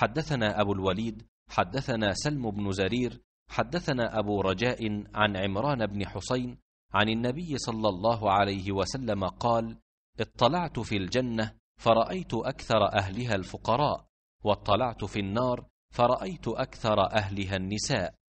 حدثنا أبو الوليد حدثنا سلم بن زرير حدثنا أبو رجاء عن عمران بن حسين عن النبي صلى الله عليه وسلم قال اطلعت في الجنة فرأيت أكثر أهلها الفقراء واطلعت في النار فرأيت أكثر أهلها النساء